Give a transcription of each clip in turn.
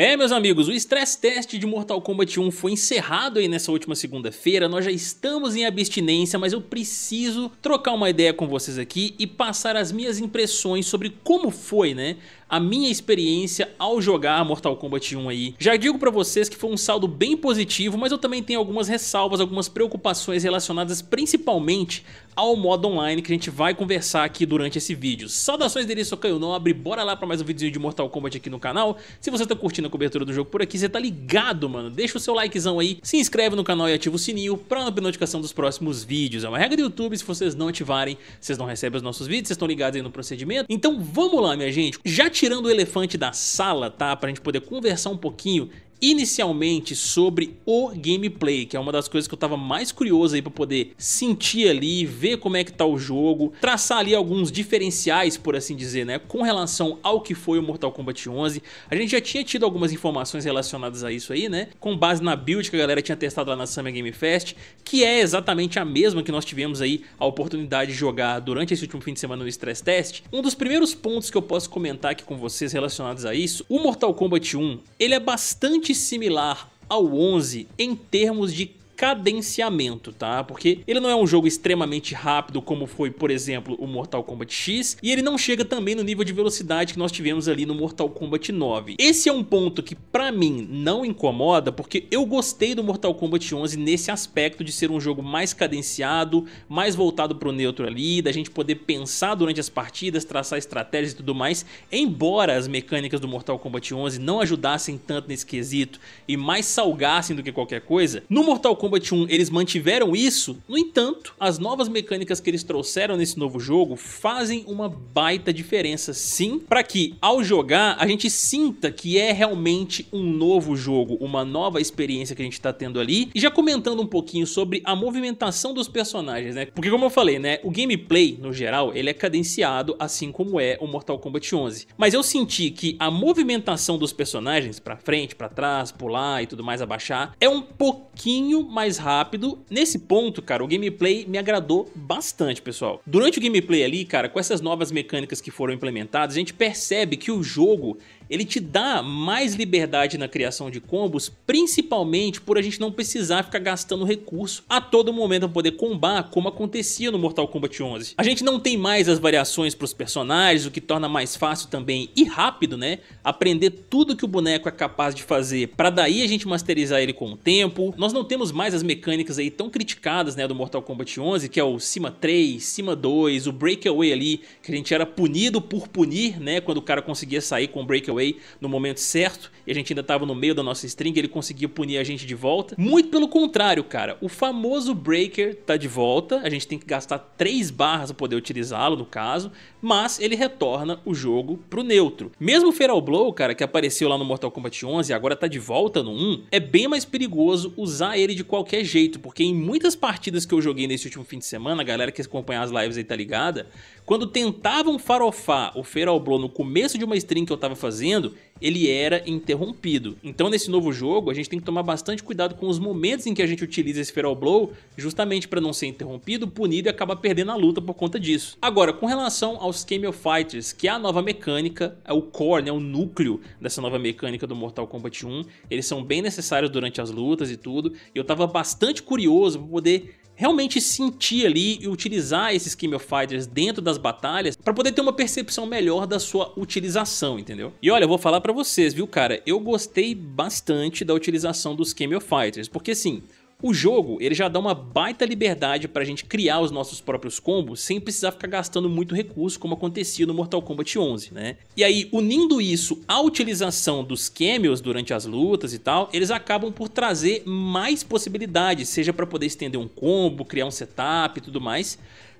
É, meus amigos, o stress test de Mortal Kombat 1 foi encerrado aí nessa última segunda-feira, nós já estamos em abstinência, mas eu preciso trocar uma ideia com vocês aqui e passar as minhas impressões sobre como foi, né, a minha experiência ao jogar Mortal Kombat 1 aí. Já digo pra vocês que foi um saldo bem positivo, mas eu também tenho algumas ressalvas, algumas preocupações relacionadas principalmente ao modo online que a gente vai conversar aqui durante esse vídeo. Saudações dele, sou Caio Nobre, bora lá pra mais um videozinho de Mortal Kombat aqui no canal. Se você tá curtindo a cobertura do jogo por aqui, você tá ligado, mano. Deixa o seu likezão aí, se inscreve no canal e ativa o sininho pra não perder notificação dos próximos vídeos. É uma regra do YouTube, se vocês não ativarem, vocês não recebem os nossos vídeos, vocês estão ligados aí no procedimento. Então vamos lá, minha gente. Já tirando o elefante da sala, tá? Pra gente poder conversar um pouquinho inicialmente sobre o gameplay, que é uma das coisas que eu tava mais curioso aí para poder sentir ali, ver como é que tá o jogo, traçar ali alguns diferenciais, por assim dizer, né, com relação ao que foi o Mortal Kombat 11. A gente já tinha tido algumas informações relacionadas a isso aí, né, com base na build que a galera tinha testado lá na Summer Game Fest, que é exatamente a mesma que nós tivemos aí a oportunidade de jogar durante esse último fim de semana no Stress Test. Um dos primeiros pontos que eu posso comentar aqui com vocês relacionados a isso, o Mortal Kombat 1, ele é bastante muito similar ao 11 em termos de cadenciamento, tá? Porque ele não é um jogo extremamente rápido como foi, por exemplo, o Mortal Kombat X, e ele não chega também no nível de velocidade que nós tivemos ali no Mortal Kombat 9. Esse é um ponto que pra mim não incomoda, porque eu gostei do Mortal Kombat 11 nesse aspecto de ser um jogo mais cadenciado, mais voltado pro neutro ali, da gente poder pensar durante as partidas, traçar estratégias e tudo mais, embora as mecânicas do Mortal Kombat 11 não ajudassem tanto nesse quesito e mais salgassem do que qualquer coisa, no Mortal Kombat Kombat 1 eles mantiveram isso, no entanto, as novas mecânicas que eles trouxeram nesse novo jogo fazem uma baita diferença sim, para que ao jogar a gente sinta que é realmente um novo jogo, uma nova experiência que a gente está tendo ali. E já comentando um pouquinho sobre a movimentação dos personagens, né? Porque como eu falei, né, o gameplay no geral, ele é cadenciado assim como é o Mortal Kombat 11. Mas eu senti que a movimentação dos personagens para frente, para trás, pular e tudo mais abaixar é um pouquinho mais rápido. Nesse ponto, cara, o gameplay me agradou bastante, pessoal. Durante o gameplay ali, cara, com essas novas mecânicas que foram implementadas, a gente percebe que o jogo ele te dá mais liberdade na criação de combos, principalmente por a gente não precisar ficar gastando recurso a todo momento para poder combar, como acontecia no Mortal Kombat 11. A gente não tem mais as variações para os personagens, o que torna mais fácil também e rápido, né? Aprender tudo que o boneco é capaz de fazer, para daí a gente masterizar ele com o tempo. Nós não temos mais mais as mecânicas aí tão criticadas né, do Mortal Kombat 11, que é o Cima 3, Cima 2, o Breakaway ali, que a gente era punido por punir, né, quando o cara conseguia sair com o Breakaway no momento certo, e a gente ainda tava no meio da nossa string, ele conseguia punir a gente de volta. Muito pelo contrário, cara, o famoso Breaker tá de volta, a gente tem que gastar 3 barras para poder utilizá-lo, no caso, mas ele retorna o jogo pro neutro. Mesmo o Feral Blow, cara, que apareceu lá no Mortal Kombat 11 e agora tá de volta no 1, é bem mais perigoso usar ele de qualquer qualquer jeito, porque em muitas partidas que eu joguei nesse último fim de semana, a galera que acompanha as lives aí tá ligada, quando tentavam farofar o Feral Blow no começo de uma stream que eu tava fazendo, ele era interrompido. Então nesse novo jogo, a gente tem que tomar bastante cuidado com os momentos em que a gente utiliza esse Feral Blow, justamente para não ser interrompido, punido e acaba perdendo a luta por conta disso. Agora, com relação aos Camel Fighters, que é a nova mecânica, é o core, né, o núcleo dessa nova mecânica do Mortal Kombat 1, eles são bem necessários durante as lutas e tudo, e eu tava bastante curioso para poder realmente sentir ali e utilizar esses Chemo Fighters dentro das batalhas para poder ter uma percepção melhor da sua utilização, entendeu? E olha, eu vou falar para vocês, viu, cara? Eu gostei bastante da utilização dos Chemo Fighters, porque assim, o jogo, ele já dá uma baita liberdade para a gente criar os nossos próprios combos sem precisar ficar gastando muito recurso como acontecia no Mortal Kombat 11, né? E aí, unindo isso à utilização dos cameos durante as lutas e tal, eles acabam por trazer mais possibilidades, seja para poder estender um combo, criar um setup e tudo mais,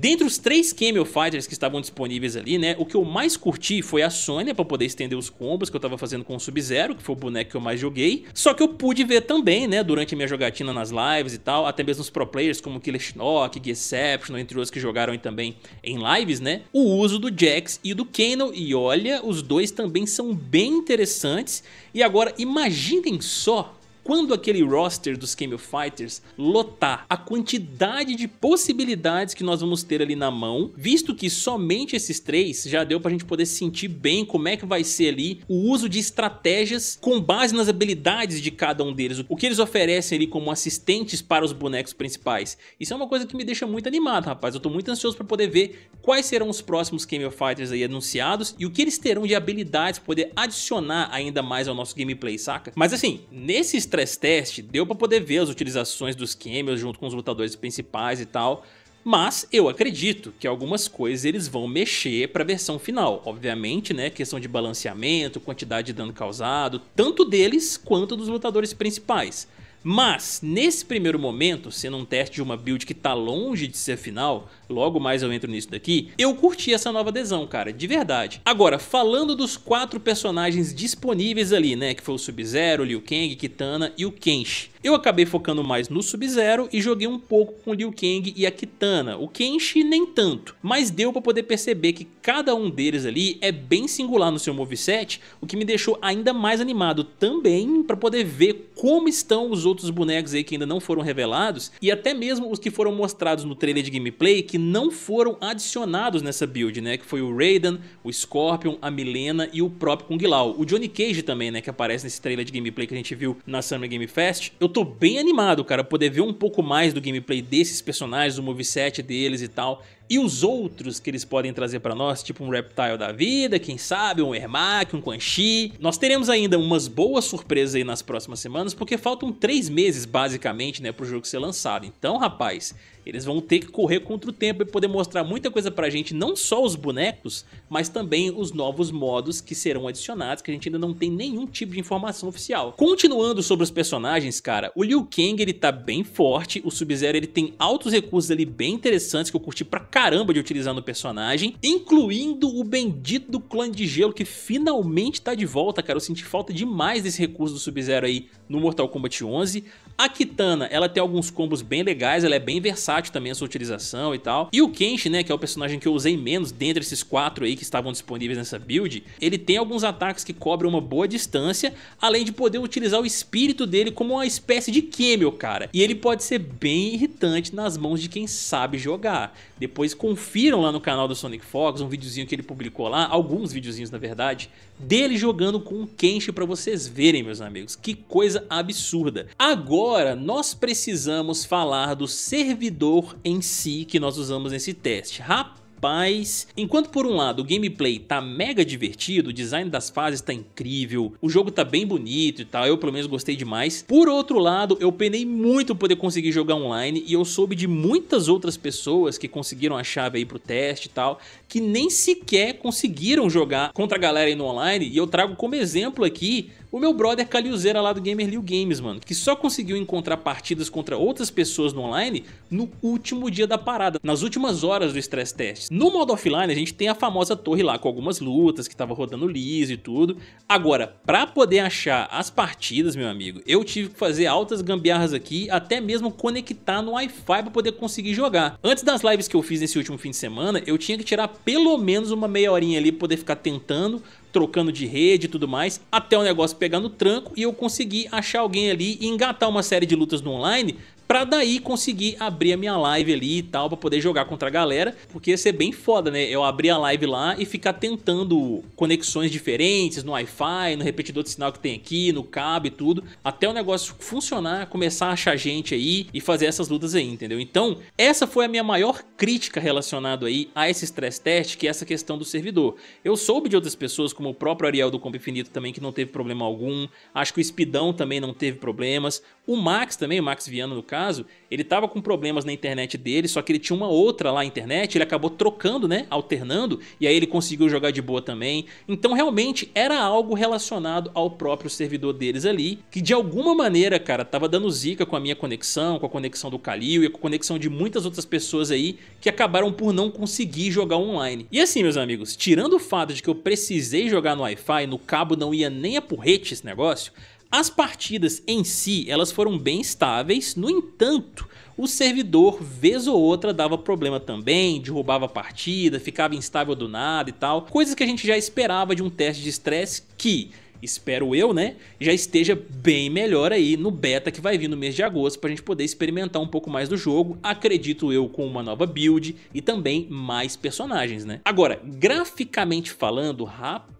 Dentre os três Camel Fighters que estavam disponíveis ali, né, o que eu mais curti foi a Sônia para poder estender os combos que eu tava fazendo com o Sub-Zero, que foi o boneco que eu mais joguei. Só que eu pude ver também, né, durante a minha jogatina nas lives e tal, até mesmo os pro players como Killer Shnok, Geception, entre outros que jogaram também em lives, né, o uso do Jax e do Kano E olha, os dois também são bem interessantes. E agora, imaginem só quando aquele roster dos Camel Fighters lotar a quantidade de possibilidades que nós vamos ter ali na mão, visto que somente esses três já deu pra gente poder sentir bem como é que vai ser ali o uso de estratégias com base nas habilidades de cada um deles, o que eles oferecem ali como assistentes para os bonecos principais. Isso é uma coisa que me deixa muito animado, rapaz. Eu tô muito ansioso para poder ver quais serão os próximos Camel Fighters aí anunciados e o que eles terão de habilidades para poder adicionar ainda mais ao nosso gameplay, saca? Mas assim, nesses stress test, deu para poder ver as utilizações dos camels junto com os lutadores principais e tal, mas eu acredito que algumas coisas eles vão mexer para a versão final, obviamente, né, questão de balanceamento, quantidade de dano causado, tanto deles quanto dos lutadores principais. Mas, nesse primeiro momento, sendo um teste de uma build que tá longe de ser final, logo mais eu entro nisso daqui, eu curti essa nova adesão, cara, de verdade. Agora, falando dos quatro personagens disponíveis ali, né, que foi o Sub-Zero, Liu Kang, Kitana e o Kenshi. Eu acabei focando mais no Sub-Zero e joguei um pouco com Liu Kang e a Kitana, o Kenshi nem tanto, mas deu pra poder perceber que cada um deles ali é bem singular no seu moveset, o que me deixou ainda mais animado também pra poder ver como estão os outros bonecos aí que ainda não foram revelados e até mesmo os que foram mostrados no trailer de gameplay que não foram adicionados nessa build, né, que foi o Raiden, o Scorpion, a Milena e o próprio Kung Lao. O Johnny Cage também, né, que aparece nesse trailer de gameplay que a gente viu na Summer Game Fest. Eu tô bem animado, cara, poder ver um pouco mais do gameplay desses personagens, do moveset deles e tal. E os outros que eles podem trazer para nós, tipo um Reptile da vida, quem sabe, um Ermac, um Quan Chi. Nós teremos ainda umas boas surpresas aí nas próximas semanas, porque faltam três meses basicamente, né, pro jogo ser lançado. Então, rapaz, eles vão ter que correr contra o tempo e poder mostrar muita coisa pra gente, não só os bonecos, mas também os novos modos que serão adicionados, que a gente ainda não tem nenhum tipo de informação oficial. Continuando sobre os personagens, cara, o Liu Kang ele tá bem forte, o Sub-Zero ele tem altos recursos ali bem interessantes que eu curti pra caramba caramba de utilizar no personagem, incluindo o bendito do clã de gelo que finalmente tá de volta, cara. Eu senti falta demais desse recurso do Sub-Zero aí no Mortal Kombat 11. A Kitana, ela tem alguns combos bem legais, ela é bem versátil também a sua utilização e tal. E o Kenshi, né, que é o personagem que eu usei menos dentre esses quatro aí que estavam disponíveis nessa build, ele tem alguns ataques que cobrem uma boa distância, além de poder utilizar o espírito dele como uma espécie de camel, cara. E ele pode ser bem irritante nas mãos de quem sabe jogar. Depois depois, confiram lá no canal do Sonic Fox, um videozinho que ele publicou lá, alguns videozinhos na verdade, dele jogando com o Kenshi para vocês verem, meus amigos. Que coisa absurda. Agora, nós precisamos falar do servidor em si que nós usamos nesse teste. Rapaz! principais. Enquanto por um lado o gameplay tá mega divertido, o design das fases tá incrível, o jogo tá bem bonito e tal, eu pelo menos gostei demais. Por outro lado, eu penei muito poder conseguir jogar online e eu soube de muitas outras pessoas que conseguiram a chave aí pro teste e tal, que nem sequer conseguiram jogar contra a galera aí no online e eu trago como exemplo aqui o meu brother é Caliuzeira lá do Gamer Liu Games, mano, que só conseguiu encontrar partidas contra outras pessoas no online no último dia da parada, nas últimas horas do stress test. No modo offline a gente tem a famosa torre lá com algumas lutas que tava rodando liso e tudo. Agora, pra poder achar as partidas, meu amigo, eu tive que fazer altas gambiarras aqui, até mesmo conectar no Wi-Fi pra poder conseguir jogar. Antes das lives que eu fiz nesse último fim de semana, eu tinha que tirar pelo menos uma meia horinha ali pra poder ficar tentando trocando de rede e tudo mais, até o negócio pegar no tranco e eu conseguir achar alguém ali e engatar uma série de lutas no online para daí conseguir abrir a minha live ali e tal, para poder jogar contra a galera, porque ia ser bem foda, né? Eu abrir a live lá e ficar tentando conexões diferentes no Wi-Fi, no repetidor de sinal que tem aqui, no cabo e tudo, até o negócio funcionar, começar a achar gente aí e fazer essas lutas aí, entendeu? Então, essa foi a minha maior crítica relacionada aí a esse stress test, que é essa questão do servidor. Eu soube de outras pessoas, como o próprio Ariel do Combo Infinito também, que não teve problema algum, acho que o Espidão também não teve problemas, o Max também, o Max Viana no caso, caso, ele estava com problemas na internet dele, só que ele tinha uma outra lá na internet, ele acabou trocando, né, alternando, e aí ele conseguiu jogar de boa também. Então realmente era algo relacionado ao próprio servidor deles ali, que de alguma maneira, cara, tava dando zica com a minha conexão, com a conexão do Kalil e com a conexão de muitas outras pessoas aí que acabaram por não conseguir jogar online. E assim, meus amigos, tirando o fato de que eu precisei jogar no Wi-Fi, no cabo não ia nem a porrete esse negócio, as partidas em si, elas foram bem estáveis, no entanto, o servidor, vez ou outra, dava problema também, derrubava a partida, ficava instável do nada e tal. Coisas que a gente já esperava de um teste de estresse que, espero eu, né, já esteja bem melhor aí no beta que vai vir no mês de agosto pra gente poder experimentar um pouco mais do jogo, acredito eu com uma nova build e também mais personagens, né. Agora, graficamente falando, rapaz,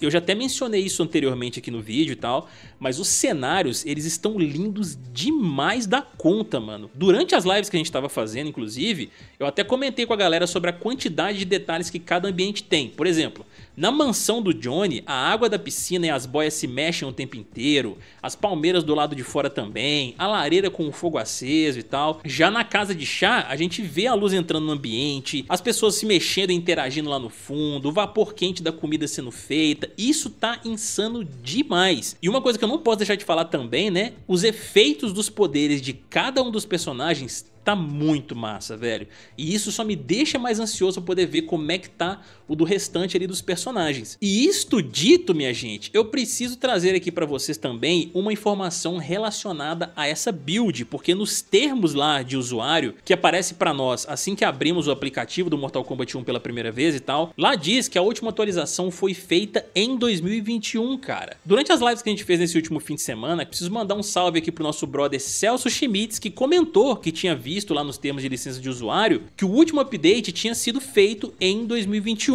eu já até mencionei isso anteriormente aqui no vídeo e tal, mas os cenários, eles estão lindos demais da conta, mano. Durante as lives que a gente estava fazendo, inclusive, eu até comentei com a galera sobre a quantidade de detalhes que cada ambiente tem. Por exemplo, na mansão do Johnny, a água da piscina e as boias se mexem o tempo inteiro, as palmeiras do lado de fora também, a lareira com o fogo aceso e tal. Já na casa de chá, a gente vê a luz entrando no ambiente, as pessoas se mexendo e interagindo lá no fundo, o vapor quente da comida se sendo feita. Isso tá insano demais. E uma coisa que eu não posso deixar de falar também, né? Os efeitos dos poderes de cada um dos personagens tá muito massa, velho. E isso só me deixa mais ansioso pra poder ver como é que tá o do restante ali dos personagens. E isto dito, minha gente, eu preciso trazer aqui para vocês também uma informação relacionada a essa build, porque nos termos lá de usuário que aparece para nós assim que abrimos o aplicativo do Mortal Kombat 1 pela primeira vez e tal, lá diz que a última atualização foi feita em 2021, cara. Durante as lives que a gente fez nesse último fim de semana, preciso mandar um salve aqui pro nosso brother Celso Schmitz, que comentou que tinha visto lá nos termos de licença de usuário que o último update tinha sido feito em 2021.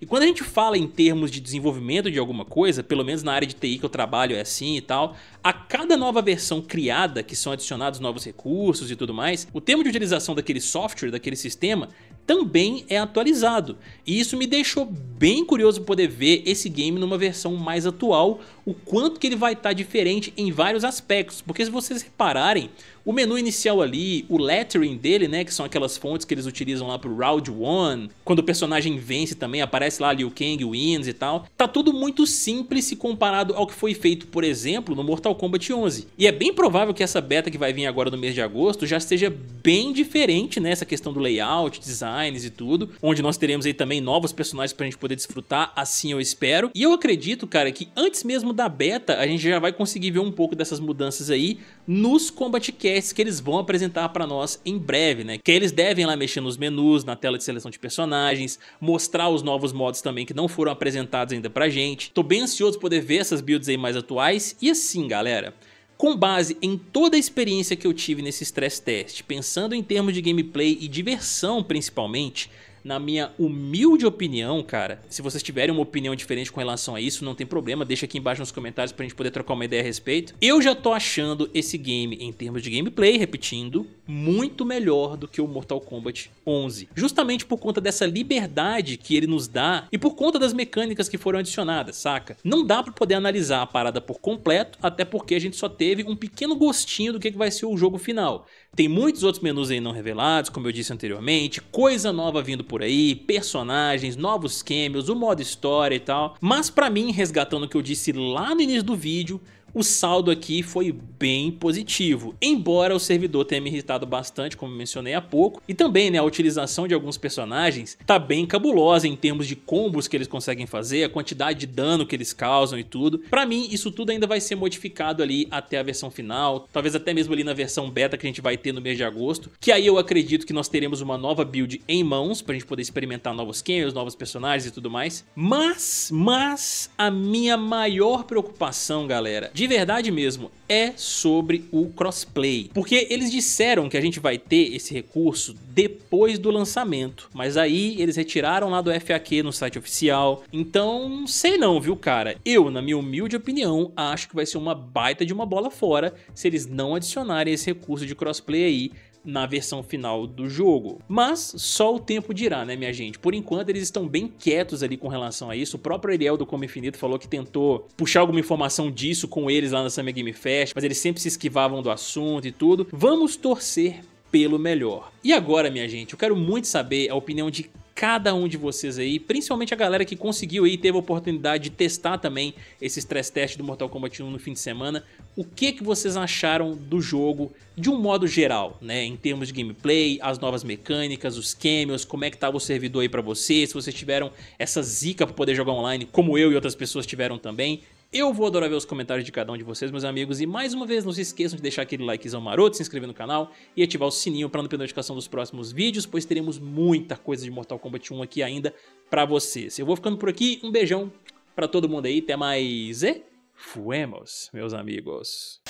E quando a gente fala em termos de desenvolvimento de alguma coisa, pelo menos na área de TI que eu trabalho é assim e tal, a cada nova versão criada, que são adicionados novos recursos e tudo mais, o termo de utilização daquele software, daquele sistema, também é atualizado. E isso me deixou bem curioso poder ver esse game numa versão mais atual, o quanto que ele vai estar tá diferente em vários aspectos, porque se vocês repararem, o menu inicial ali, o lettering dele, né, que são aquelas fontes que eles utilizam lá pro Round 1, quando o personagem vence também, aparece lá Liu Kang wins e tal, tá tudo muito simples se comparado ao que foi feito, por exemplo, no Mortal Kombat 11. E é bem provável que essa beta que vai vir agora no mês de agosto já esteja bem diferente, né, questão do layout, design, designs e tudo, onde nós teremos aí também novos personagens pra gente poder desfrutar, assim eu espero. E eu acredito, cara, que antes mesmo da beta, a gente já vai conseguir ver um pouco dessas mudanças aí nos Combat Casts que eles vão apresentar pra nós em breve, né? Que eles devem lá mexer nos menus, na tela de seleção de personagens, mostrar os novos mods também que não foram apresentados ainda pra gente. Tô bem ansioso poder ver essas builds aí mais atuais. E assim, galera, com base em toda a experiência que eu tive nesse stress test, pensando em termos de gameplay e diversão principalmente, na minha humilde opinião, cara, se vocês tiverem uma opinião diferente com relação a isso, não tem problema, deixa aqui embaixo nos comentários pra gente poder trocar uma ideia a respeito. Eu já tô achando esse game, em termos de gameplay, repetindo, muito melhor do que o Mortal Kombat 11. Justamente por conta dessa liberdade que ele nos dá e por conta das mecânicas que foram adicionadas, saca? Não dá pra poder analisar a parada por completo, até porque a gente só teve um pequeno gostinho do que vai ser o jogo final. Tem muitos outros menus aí não revelados, como eu disse anteriormente, coisa nova vindo por aí, personagens, novos cameos, o modo história e tal. Mas para mim, resgatando o que eu disse lá no início do vídeo, o saldo aqui foi bem positivo, embora o servidor tenha me irritado bastante, como mencionei há pouco, e também né, a utilização de alguns personagens tá bem cabulosa em termos de combos que eles conseguem fazer, a quantidade de dano que eles causam e tudo. Para mim, isso tudo ainda vai ser modificado ali até a versão final, talvez até mesmo ali na versão beta que a gente vai ter no mês de agosto, que aí eu acredito que nós teremos uma nova build em mãos pra gente poder experimentar novos cameos, novos personagens e tudo mais. Mas, mas, a minha maior preocupação, galera, de verdade mesmo, é sobre o crossplay. Porque eles disseram que a gente vai ter esse recurso depois do lançamento, mas aí eles retiraram lá do FAQ no site oficial. Então, sei não, viu, cara? Eu, na minha humilde opinião, acho que vai ser uma baita de uma bola fora se eles não adicionarem esse recurso de crossplay aí na versão final do jogo. Mas só o tempo dirá, né, minha gente? Por enquanto eles estão bem quietos ali com relação a isso. O próprio Ariel do Como Infinito falou que tentou puxar alguma informação disso com eles lá na Summer Game Fest, mas eles sempre se esquivavam do assunto e tudo. Vamos torcer pelo melhor. E agora, minha gente, eu quero muito saber a opinião de cada um de vocês aí, principalmente a galera que conseguiu e teve a oportunidade de testar também esse stress test do Mortal Kombat 1 no fim de semana, o que que vocês acharam do jogo de um modo geral, né, em termos de gameplay, as novas mecânicas, os cameos, como é que tava o servidor aí para vocês, se vocês tiveram essa zica para poder jogar online, como eu e outras pessoas tiveram também, eu vou adorar ver os comentários de cada um de vocês, meus amigos, e mais uma vez não se esqueçam de deixar aquele likezão maroto, se inscrever no canal e ativar o sininho para não perder notificação dos próximos vídeos, pois teremos muita coisa de Mortal Kombat 1 aqui ainda para vocês. Eu vou ficando por aqui, um beijão para todo mundo aí, até mais e fuemos, meus amigos.